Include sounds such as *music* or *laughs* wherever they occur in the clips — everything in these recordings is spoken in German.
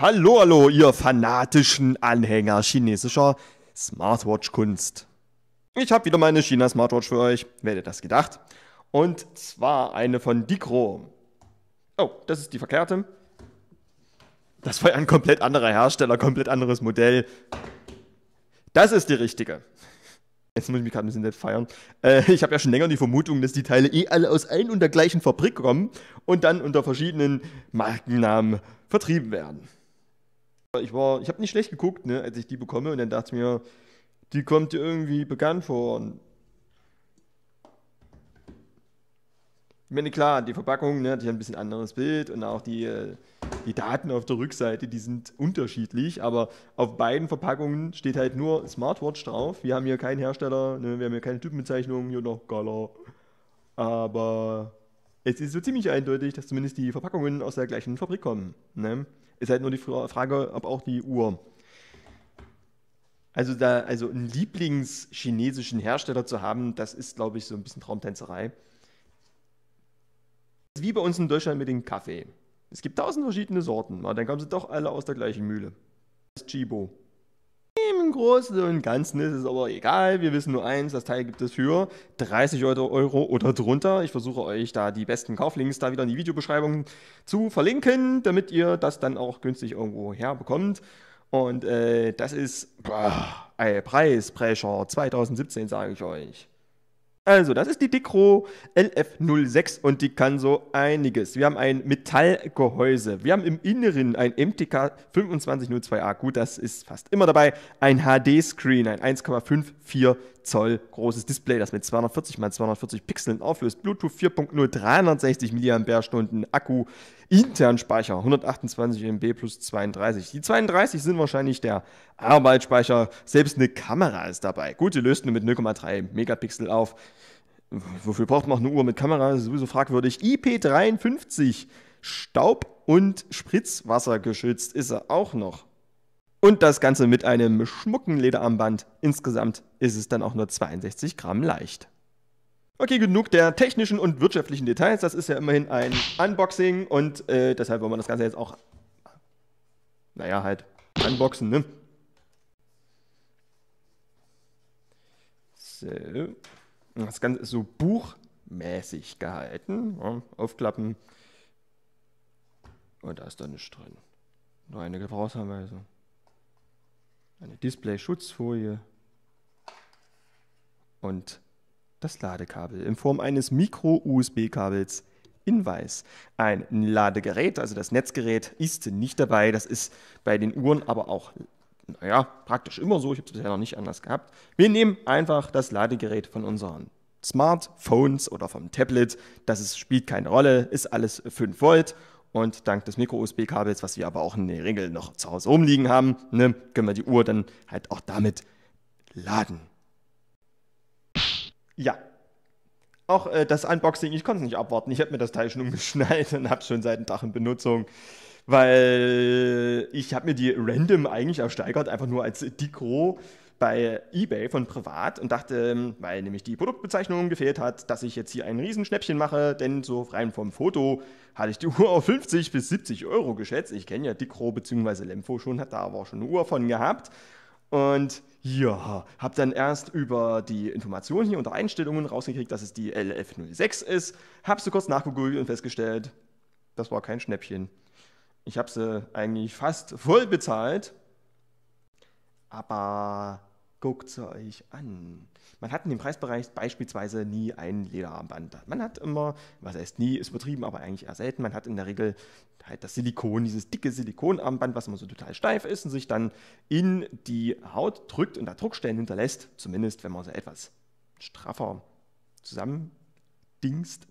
Hallo, hallo, ihr fanatischen Anhänger chinesischer Smartwatch-Kunst. Ich habe wieder meine China-Smartwatch für euch. Wer hätte das gedacht? Und zwar eine von Dicro. Oh, das ist die verkehrte. Das war ja ein komplett anderer Hersteller, komplett anderes Modell. Das ist die richtige. Jetzt muss ich mich gerade ein bisschen nett feiern. Äh, ich habe ja schon länger die Vermutung, dass die Teile eh alle aus ein und der gleichen Fabrik kommen und dann unter verschiedenen Markennamen vertrieben werden. Ich war, ich habe nicht schlecht geguckt, ne, als ich die bekomme und dann dachte ich mir, die kommt dir irgendwie bekannt vor. ich meine, klar, die Verpackung ne, hat ja ein bisschen anderes Bild und auch die, äh, die Daten auf der Rückseite, die sind unterschiedlich, aber auf beiden Verpackungen steht halt nur Smartwatch drauf. Wir haben hier keinen Hersteller, ne, wir haben hier keine Typenbezeichnung, hier noch Gala. Aber es ist so ziemlich eindeutig, dass zumindest die Verpackungen aus der gleichen Fabrik kommen. Ne? Ist halt nur die Frage, ob auch die Uhr. Also, da, also einen Lieblingschinesischen Hersteller zu haben, das ist, glaube ich, so ein bisschen Traumtänzerei. Wie bei uns in Deutschland mit dem Kaffee. Es gibt tausend verschiedene Sorten, aber dann kommen sie doch alle aus der gleichen Mühle. Das ist Chibo. Großen und Ganzen ist es aber egal. Wir wissen nur eins, das Teil gibt es für 30 Euro oder drunter. Ich versuche euch da die besten Kauflinks da wieder in die Videobeschreibung zu verlinken, damit ihr das dann auch günstig irgendwo herbekommt. Und äh, das ist boah, Preisbrecher 2017, sage ich euch. Also, das ist die Dicro LF06 und die kann so einiges. Wir haben ein Metallgehäuse. Wir haben im Inneren ein MTK 2502A. Gut, das ist fast immer dabei. Ein HD-Screen, ein 1,54 Zoll großes Display, das mit 240 x 240 Pixeln auflöst. Bluetooth 4.0, 360 mAh Akku intern Speicher, 128 MB plus 32. Die 32 sind wahrscheinlich der Arbeitsspeicher, selbst eine Kamera ist dabei. Gut, die löst nur mit 0,3 Megapixel auf. Wofür braucht man eine Uhr mit Kamera? Das ist sowieso fragwürdig. IP53, Staub- und Spritzwasser geschützt ist er auch noch. Und das Ganze mit einem schmucken Lederarmband. Insgesamt ist es dann auch nur 62 Gramm leicht. Okay, genug der technischen und wirtschaftlichen Details. Das ist ja immerhin ein Unboxing und äh, deshalb wollen wir das Ganze jetzt auch, naja, halt unboxen, ne? So. Das Ganze ist so buchmäßig gehalten. Ja, aufklappen. Und da ist da nichts drin. Nur eine Gebrauchsanweisung. Eine Display-Schutzfolie. Und das Ladekabel in Form eines Micro-USB-Kabels in weiß. Ein Ladegerät, also das Netzgerät, ist nicht dabei. Das ist bei den Uhren aber auch, naja, praktisch immer so. Ich habe es bisher noch nicht anders gehabt. Wir nehmen einfach das Ladegerät von unseren Smartphones oder vom Tablet. Das ist, spielt keine Rolle, ist alles 5 Volt. Und dank des Micro-USB-Kabels, was wir aber auch in der Regel noch zu Hause rumliegen haben, ne, können wir die Uhr dann halt auch damit laden. Ja. Auch äh, das Unboxing, ich konnte es nicht abwarten. Ich habe mir das Teil schon *laughs* umgeschnallt und habe schon seit dem Tag in Benutzung. Weil ich habe mir die random eigentlich ersteigert, einfach nur als Dikro bei eBay von privat und dachte, ähm, weil nämlich die Produktbezeichnung gefehlt hat, dass ich jetzt hier ein Riesenschnäppchen mache, denn so rein vom Foto hatte ich die *laughs* Uhr auf 50 bis 70 Euro geschätzt. Ich kenne ja Dicro bzw. Lemfo schon, hat da aber auch schon eine Uhr von gehabt und ja, habe dann erst über die Informationen hier unter Einstellungen rausgekriegt, dass es die LF06 ist. Habe sie kurz nachgegoogelt und festgestellt, das war kein Schnäppchen. Ich habe sie eigentlich fast voll bezahlt. Aber guckt sie euch an. Man hat in dem Preisbereich beispielsweise nie ein Lederarmband. Man hat immer, was heißt nie, ist übertrieben, aber eigentlich eher selten. Man hat in der Regel halt das Silikon, dieses dicke Silikonarmband, was immer so total steif ist und sich dann in die Haut drückt und da Druckstellen hinterlässt. Zumindest, wenn man so etwas straffer zusammendingst.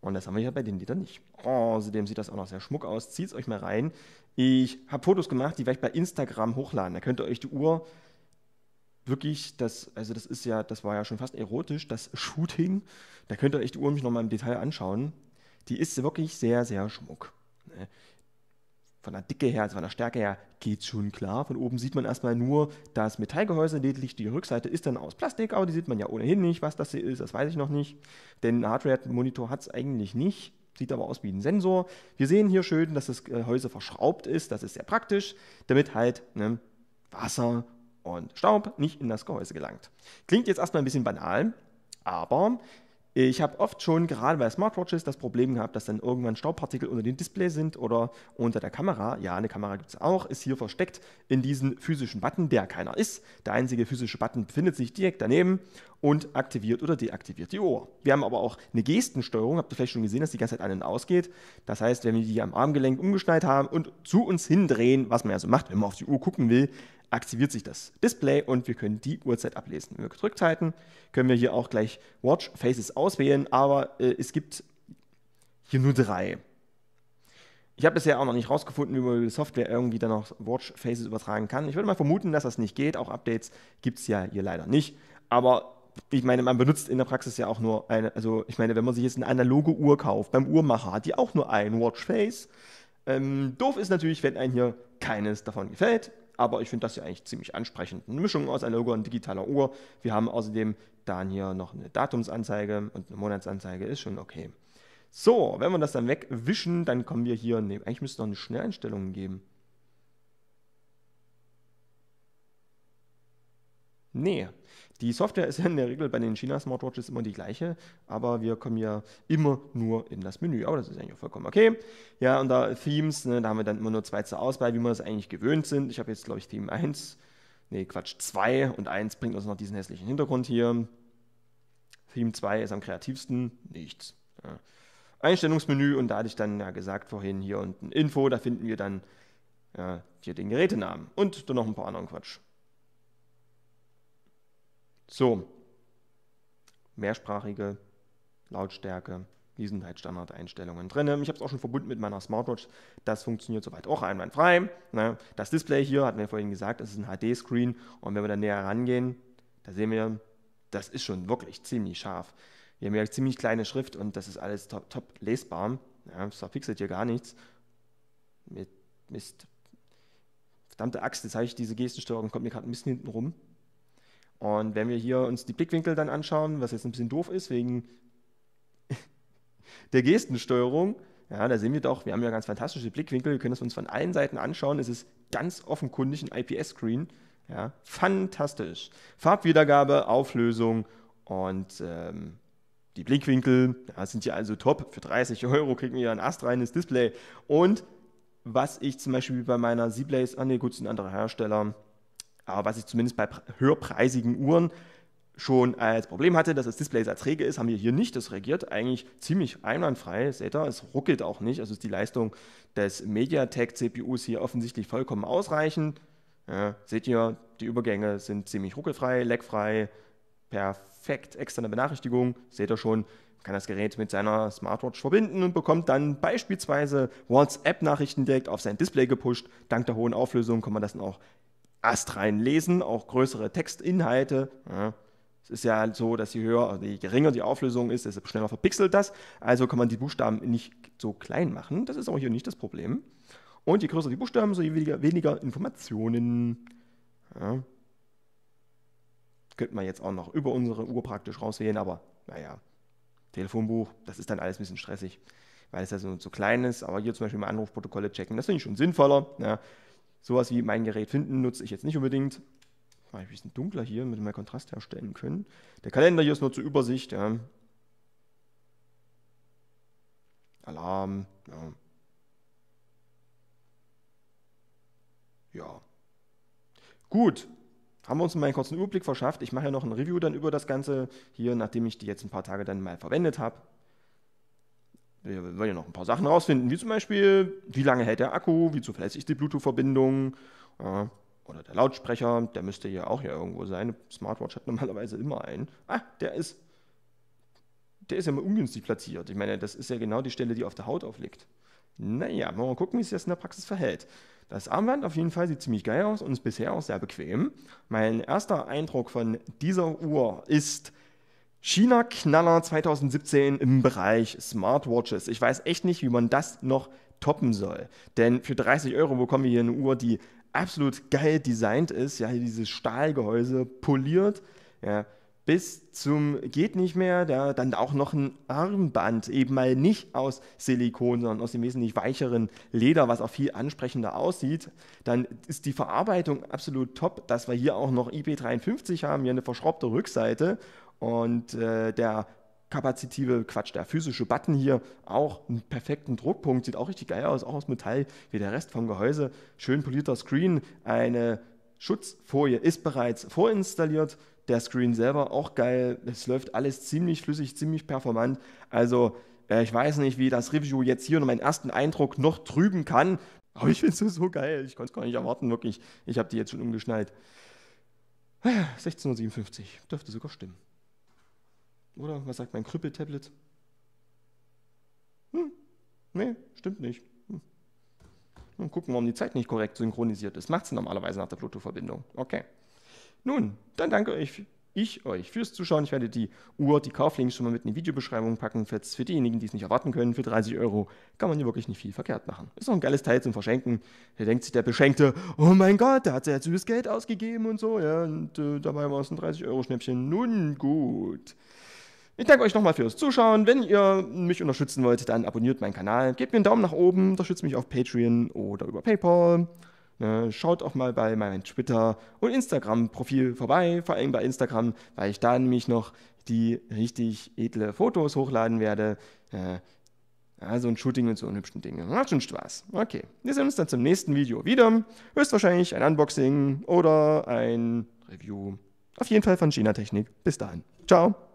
Und das haben wir ja bei den Liedern nicht. außerdem sieht das auch noch sehr schmuck aus. Zieht es euch mal rein. Ich habe Fotos gemacht, die werde ich bei Instagram hochladen. Da könnt ihr euch die Uhr wirklich, das, also das ist ja, das war ja schon fast erotisch, das Shooting, da könnt ihr euch die Uhr mich nochmal im Detail anschauen, die ist wirklich sehr, sehr schmuck. Äh, von der Dicke her, also von der Stärke her, geht's schon klar. Von oben sieht man erstmal nur das Metallgehäuse, lediglich die Rückseite ist dann aus Plastik, aber die sieht man ja ohnehin nicht, was das hier ist, das weiß ich noch nicht. Denn ein Hardware-Monitor hat es eigentlich nicht. Sieht aber aus wie ein Sensor. Wir sehen hier schön, dass das Gehäuse äh, verschraubt ist. Das ist sehr praktisch, damit halt ne, Wasser und Staub nicht in das Gehäuse gelangt. Klingt jetzt erstmal ein bisschen banal, aber ich habe oft schon gerade bei Smartwatches das Problem gehabt, dass dann irgendwann Staubpartikel unter dem Display sind oder unter der Kamera. Ja, eine Kamera gibt es auch, ist hier versteckt in diesen physischen Button, der keiner ist. Der einzige physische Button befindet sich direkt daneben und aktiviert oder deaktiviert die Uhr. Wir haben aber auch eine Gestensteuerung, habt ihr vielleicht schon gesehen, dass die ganze Zeit an und ausgeht. Das heißt, wenn wir die am Armgelenk umgeschnallt haben und zu uns hindrehen, was man ja so macht, wenn man auf die Uhr gucken will, aktiviert sich das Display und wir können die Uhrzeit ablesen. Wenn wir gedrückt halten, können wir hier auch gleich Watch Faces auswählen, aber äh, es gibt hier nur drei. Ich habe bisher auch noch nicht rausgefunden, wie man die Software irgendwie dann noch Watch Faces übertragen kann. Ich würde mal vermuten, dass das nicht geht. Auch Updates gibt es ja hier leider nicht. Aber ich meine, man benutzt in der Praxis ja auch nur eine, also ich meine, wenn man sich jetzt eine analoge Uhr kauft, beim Uhrmacher hat die auch nur ein Watchface. Ähm, doof ist natürlich, wenn einem hier keines davon gefällt aber ich finde das ja eigentlich ziemlich ansprechend. Eine Mischung aus einer und digitaler Uhr. Wir haben außerdem dann hier noch eine Datumsanzeige und eine Monatsanzeige, ist schon okay. So, wenn wir das dann wegwischen, dann kommen wir hier, nee, eigentlich müsste es noch eine Schnelleinstellung geben. Nee, die Software ist in der Regel bei den China Smartwatches immer die gleiche, aber wir kommen ja immer nur in das Menü. Aber das ist eigentlich auch vollkommen okay. Ja, und da Themes, ne, da haben wir dann immer nur zwei zur Auswahl, wie wir es eigentlich gewöhnt sind. Ich habe jetzt, glaube ich, Theme 1, nee, Quatsch, 2 und 1 bringt uns noch diesen hässlichen Hintergrund hier. Theme 2 ist am kreativsten, nichts. Ja. Einstellungsmenü und da hatte ich dann ja gesagt vorhin hier unten Info, da finden wir dann ja, hier den Gerätenamen und dann noch ein paar anderen Quatsch. So, mehrsprachige Lautstärke, hier sind halt Standardeinstellungen drin. Ich habe es auch schon verbunden mit meiner Smartwatch. Das funktioniert soweit auch einwandfrei. Ne? Das Display hier, hatten wir vorhin gesagt, das ist ein HD-Screen. Und wenn wir dann näher rangehen, da sehen wir, das ist schon wirklich ziemlich scharf. Wir haben ja ziemlich kleine Schrift und das ist alles top, top lesbar. Ja, es verpixelt hier gar nichts. Mit Mist. Verdammte Axt, jetzt habe ich diese Gestensteuerung, kommt mir gerade ein bisschen hinten rum. Und wenn wir hier uns die Blickwinkel dann anschauen, was jetzt ein bisschen doof ist wegen *laughs* der Gestensteuerung, ja, da sehen wir doch, wir haben ja ganz fantastische Blickwinkel, wir können es uns von allen Seiten anschauen. Es ist ganz offenkundig ein IPS-Screen. Ja, fantastisch. Farbwiedergabe, Auflösung und ähm, die Blickwinkel ja, sind hier also top. Für 30 Euro kriegen wir ein astreines Display. Und was ich zum Beispiel bei meiner Z-Blaze, ah nee, gut, ist ein anderer Hersteller, aber was ich zumindest bei höherpreisigen Uhren schon als Problem hatte, dass das Display sehr träge ist, haben wir hier nicht. Das reagiert eigentlich ziemlich einwandfrei. Seht ihr, es ruckelt auch nicht. Also ist die Leistung des MediaTek-CPUs hier offensichtlich vollkommen ausreichend. Ja, seht ihr, die Übergänge sind ziemlich ruckelfrei, leckfrei, perfekt externe Benachrichtigung. Seht ihr schon, man kann das Gerät mit seiner Smartwatch verbinden und bekommt dann beispielsweise WhatsApp-Nachrichten direkt auf sein Display gepusht. Dank der hohen Auflösung kann man das dann auch astrein lesen, auch größere Textinhalte. Ja. Es ist ja halt so, dass je höher, also je geringer die Auflösung ist, desto schneller verpixelt das. Also kann man die Buchstaben nicht so klein machen. Das ist auch hier nicht das Problem. Und je größer die Buchstaben, so je weniger, weniger Informationen. Ja. Könnte man jetzt auch noch über unsere Uhr praktisch raussehen, aber naja, Telefonbuch, das ist dann alles ein bisschen stressig, weil es ja so, so klein ist. Aber hier zum Beispiel mal Anrufprotokolle checken, das finde ich schon sinnvoller. Ja. Sowas wie mein Gerät finden nutze ich jetzt nicht unbedingt. Mal ein bisschen dunkler hier, damit wir mehr Kontrast herstellen können. Der Kalender hier ist nur zur Übersicht. Ja. Alarm. Ja. ja. Gut, haben wir uns mal einen kurzen Überblick verschafft. Ich mache ja noch ein Review dann über das Ganze hier, nachdem ich die jetzt ein paar Tage dann mal verwendet habe wir wollen ja noch ein paar Sachen rausfinden, wie zum Beispiel, wie lange hält der Akku, wie zuverlässig ist die Bluetooth-Verbindung äh, oder der Lautsprecher, der müsste ja auch ja irgendwo sein. Smartwatch hat normalerweise immer einen. Ah, der ist, der ist ja mal ungünstig platziert. Ich meine, das ist ja genau die Stelle, die auf der Haut aufliegt. Naja, mal gucken, wie es jetzt in der Praxis verhält. Das Armband auf jeden Fall sieht ziemlich geil aus und ist bisher auch sehr bequem. Mein erster Eindruck von dieser Uhr ist, China-Knaller 2017 im Bereich Smartwatches. Ich weiß echt nicht, wie man das noch toppen soll. Denn für 30 Euro bekommen wir hier eine Uhr, die absolut geil designt ist. Ja, hier dieses Stahlgehäuse poliert. Ja, bis zum geht nicht mehr, da dann auch noch ein Armband, eben mal nicht aus Silikon, sondern aus dem wesentlich weicheren Leder, was auch viel ansprechender aussieht. Dann ist die Verarbeitung absolut top, dass wir hier auch noch IP53 haben, hier eine verschraubte Rückseite und äh, der kapazitive, Quatsch, der physische Button hier, auch einen perfekten Druckpunkt, sieht auch richtig geil aus, auch aus Metall wie der Rest vom Gehäuse. Schön polierter Screen, eine Schutzfolie ist bereits vorinstalliert. Der Screen selber auch geil. Es läuft alles ziemlich flüssig, ziemlich performant. Also, äh, ich weiß nicht, wie das Review jetzt hier und meinen ersten Eindruck noch trüben kann. Aber ich finde es so geil. Ich konnte es gar nicht erwarten, wirklich. Ich habe die jetzt schon umgeschnallt. 16.57 ah, Uhr. Dürfte sogar stimmen. Oder was sagt mein krüppel Hm, nee, stimmt nicht. Hm. Nun gucken, warum die Zeit nicht korrekt synchronisiert ist. Macht sie normalerweise nach der Bluetooth-Verbindung. Okay. Nun, dann danke euch, ich euch fürs Zuschauen. Ich werde die Uhr, die Kauflinks schon mal mit in die Videobeschreibung packen. Falls für diejenigen, die es nicht erwarten können, für 30 Euro kann man hier wirklich nicht viel verkehrt machen. Ist auch ein geiles Teil zum Verschenken. Da denkt sich der Beschenkte, oh mein Gott, da hat er ja süßes Geld ausgegeben und so. Ja, und äh, dabei war es ein 30-Euro-Schnäppchen. Nun gut. Ich danke euch nochmal fürs Zuschauen. Wenn ihr mich unterstützen wollt, dann abonniert meinen Kanal, gebt mir einen Daumen nach oben, unterstützt mich auf Patreon oder über PayPal. Ne, schaut auch mal bei meinem Twitter- und Instagram-Profil vorbei, vor allem bei Instagram, weil ich da nämlich noch die richtig edle Fotos hochladen werde. Ja, äh, so ein Shooting und so einem hübschen Ding. Macht schon Spaß. Okay, wir sehen uns dann zum nächsten Video wieder. Höchstwahrscheinlich ein Unboxing oder ein Review. Auf jeden Fall von China Technik. Bis dahin. Ciao.